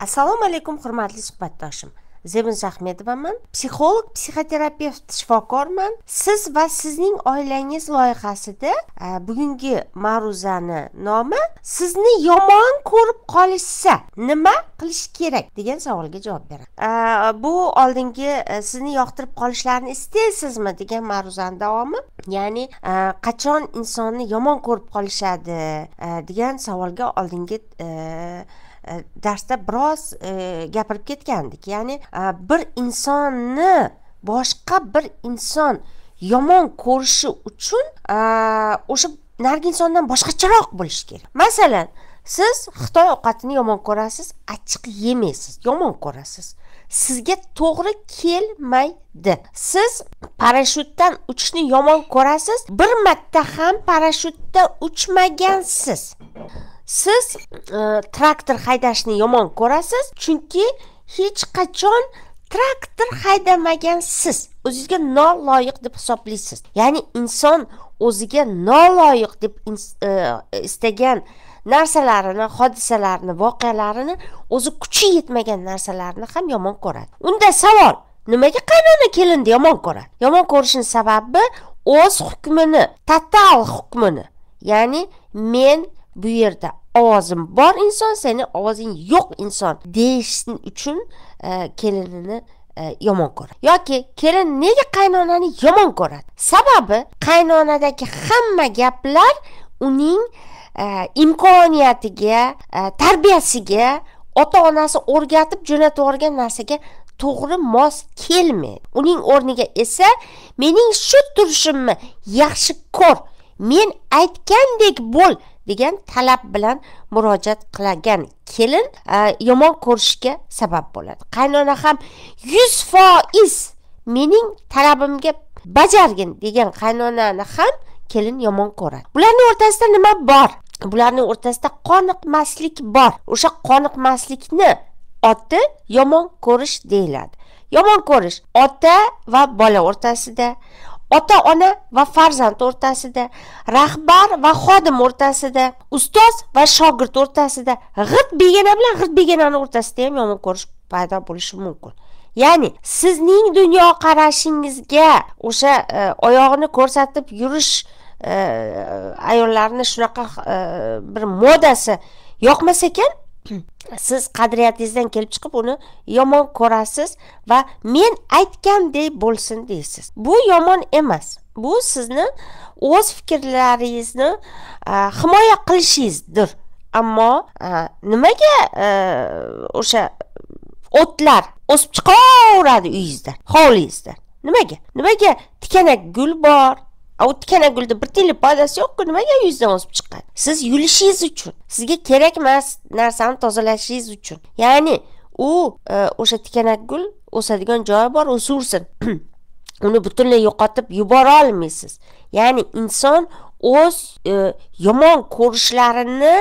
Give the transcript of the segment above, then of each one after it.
assalomu alaykum hurmatli suhbatdoshim zebin ahmedovaman psixolog psixoterapevt shifokorman siz va sizning oilangiz loyihasida э, bugungi ma'ruzani nomi sizni yomon ko'rib qolishsa nima qilish kerak degan savolga javob beradi э, bu oldingi э, sizni yoqtirib qolishlarini istaysizmi degan ma'ruzani davomi ya'ni qachon insonni yomon ko'rib qolishadi degan savolga oldingi E, darsda biroz e, gapirib ketgandik ya'ni e, bir insonni boshqa bir inson yomon ko'rishi uchun o'sha narigi insondan boshqacharoq bo'lishi kerak masalan siz xitoy ovqatini yomon ko'rasiz achchiq yemaysiz yomon ko'rasiz sizga to'g'ri kelmaydi siz parashyutdan uchishni yomon ko'rasiz bir marta ham parashyutda uchmagansiz siz e, traktor haydashni yomon ko'rasiz chunki hech qachon traktor haydamagansiz o'zingizga noloyiq deb hisoblaysiz ya'ni inson o'ziga noloyiq deb e, istagan narsalarini hodisalarini voqealarini o'zi kuchi yetmagan narsalarni ham yomon ko'radi unda savol nimaga qaynona kelinni yomon ko'radi yomon ko'rishini sababi o'z hukmini total hukmini ya'ni men bu yerda ovozim bor inson seni ovozing yo'q inson deyish uchun e, kelinini e, yomon ko'radi yoki kelin nega qaynonani yomon ko'radi sababi qaynonadagi hamma gaplar uning e, imkoniyatiga e, tarbiyasiga ota onasi o'rgatib jo'natib narsaga to'g'ri mos kelmaydi uning o'rniga esa mening shu turishimni yaxshi ko'r men aytgandek bo'l degan talab bilan murojaat qilgan kelin e, yomon ko'rishga sabab bo'ladi qaynona ham yuz foiz mening talabimga bajargin degan qaynonani ham kelin yomon ko'radi bularni o'rtasida nima bor bularni o'rtasida qoniqmaslik bor o'sha qoniqmaslikni oti yomon ko'rish deyiladi yomon ko'rish ota va bola o'rtasida ota ona va farzand o'rtasida rahbar va xodim o'rtasida ustoz va shogird o'rtasida g'irt begona bilan g'irt begonani o'rtasida ham yomon ko'rish paydo bo'lishi mumkin ya'ni sizning dunyoqarashingizga o'sha e, oyog'ini ko'rsatib yurish e, ayollarni shunaqa e, bir modasi yoqmas ekan siz qadriyatingizdan kelib chiqib uni yomon ko'rasiz va men aytgandek bo'lsin deysiz bu yomon emas bu sizni o'z fikrlaringizni himoya qilishingizdir ammo nimaga o'sha o'tlar o'sib chiqaveradi uyingizdan hovlingizdan nimaga nimaga tikanak gul bor a o'tgan gulda bir tiyinli foydasi yo'qku nimaga yuzdan o'sib chiqqan siz yulishingiz uchun sizga kerakmas narsani tozalashingiz uchun ya'ni u o'sha gul o'sadigan joyi bor o'sursin uni butunlay yo'qotib yubora olmaysiz ya'ni inson o'z yomon ko'rishlarini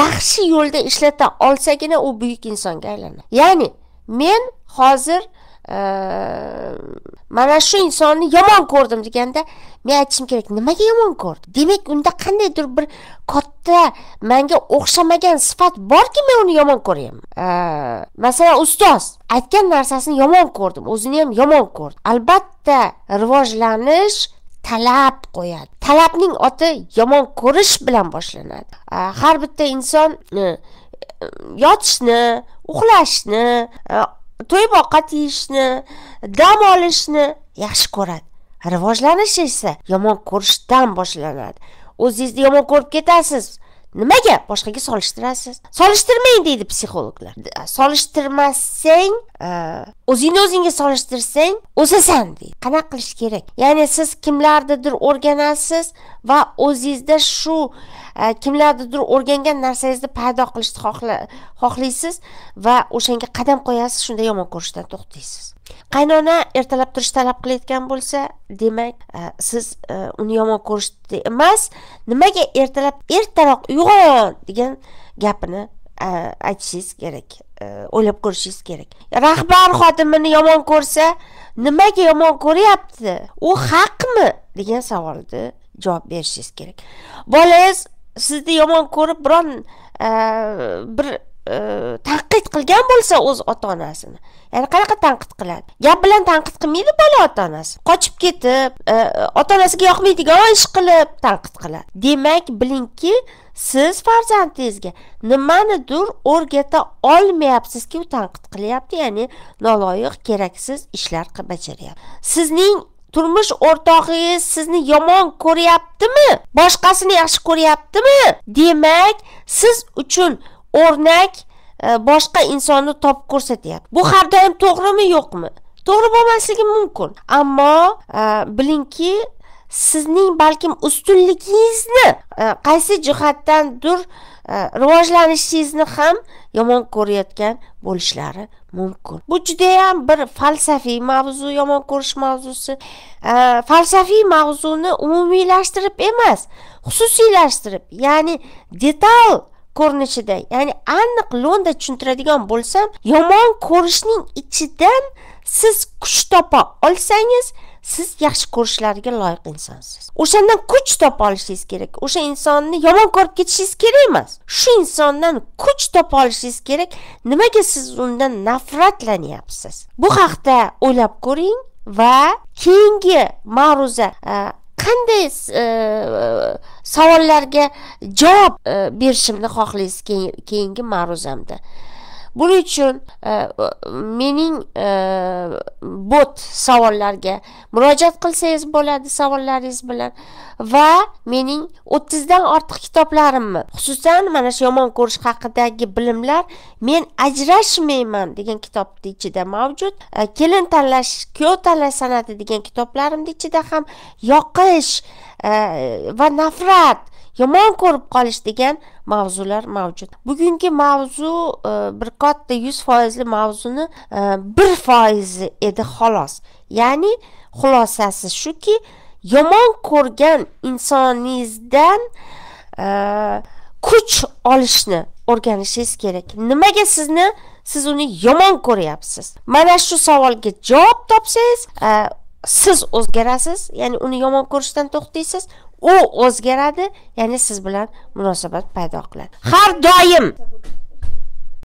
yaxshi yo'lda ishlata olsagina u buyuk insonga aylanadi ya'ni men hozir mana shu insonni yomon ko'rdim deganda men aytishim kerak nimaga yomon ko'rdi demak unda qandaydir bir katta manga o'xshamagan sifat borki men uni yomon ko'ryapman masalan ustoz aytgan narsasini yomon ko'rdim o'zini ham yomon ko'rdim albatta rivojlanish talab qo'yadi talabning oti yomon ko'rish bilan boshlanadi har bitta inson yotishni uxlashni to'y ovqat yeyishni dam olishni yaxshi ko'radi rivojlanish esa yomon ko'rishdan boshlanadi o'zingizni yomon ko'rib ketasiz nimaga boshqaga solishtirasiz solishtirmang deydi psixologlar solishtirmasang e, o'zingni o'zingga solishtirsang o'sasan deydi qanaqa qilish kerak ya'ni siz kimlarnidir o'rganasiz va o'zingizda shu e, kimlardir o'rgangan narsangizni paydo qilishni xohlaysiz va o'shanga qadam qo'yasiz shunda yomon ko'rishdan to'xtaysiz qaynona ertalab turish talab qilayotgan bo'lsa demak e, siz e, uni yomon ko'rishni emas nimaga ertalab ertaroq uyg'on degan gapini aytishingiz kerak o'ylab ko'rishingiz kerak rahbar xodimini yomon ko'rsa nimaga yomon ko'ryapti u haqmi degan savolni javob berishingiz kerak bolangiz sizni yomon ko'rib biron e, bir e, tanqid qilgan bo'lsa o'z ota onasini ya'ni qanaqa tanqid qiladi gap bilan tanqid qilmaydi bola ota onasi qochib ketib e, ota onasiga yoqmaydigan ish qilib tanqid qiladi demak bilingki siz farzandingizga nimanidir o'rgata olmayapsizki u tanqid qilyapti ya'ni noloyiq keraksiz ishlar bajaryapti sizning turmush o'rtog'ingiz sizni yomon ko'ryaptimi boshqasini yaxshi ko'ryaptimi demak siz uchun o'rnak e, boshqa insonni topib ko'rsatyapti bu har doim to'g'rimi yo'qmi to'g'ri bo'lmasligi mumkin ammo e, bilingki sizning balkim ustunligingizni e, qaysi jihatdandir rivojlanishingizni ham yomon ko'rayotgan bo'lishlari mumkin bu judayam bir falsafiy mavzu yomon ko'rish mavzusi falsafiy mavzuni umumiylashtirib emas xususiylashtirib ya'ni detal ko'rinishida ya'ni aniq lo'nda tushuntiradigan bo'lsam yomon ko'rishning ichidan siz kuch topa olsangiz siz yaxshi ko'rishlariga loyiq insonsiz o'shandan kuch topa olishingiz kerak o'sha insonni yomon ko'rib ketishingiz kerak emas shu insondan kuch topa olishingiz kerak nimaga siz undan nafratlanyapsiz bu haqda o'ylab ko'ring va keyingi ma'ruza e, qanday e, savollarga javob e, berishimni xohlaysiz keyingi ma'ruzamda buning uchun e, mening e, bot savollarga murojaat qilsangiz bo'ladi savollaringiz bilan va mening o'ttizdan ortiq kitoblarimni xususan mana shu yomon ko'rish haqidagi bilimlar men ajrashmayman degan kitobni ichida mavjud e, kelin tanlash kuyov tanlash san'ati degan kitoblarimni ichida ham yoqish va nafrat yomon ko'rib qolish degan mavzular mavjud bugungi mavzu e, bir katta yuz foizli mavzuni e, bir foizi edi xolos ya'ni xulosasi shuki yomon ko'rgan insoningizdan e, kuch olishni o'rganishingiz kerak nimaga sizni siz uni yomon ko'ryapsiz mana shu savolga javob topsangiz siz o'zgarasiz ya'ni uni yomon ko'rishdan to'xtaysiz u o'zgaradi ya'ni siz bilan munosabat paydo qiladi har doim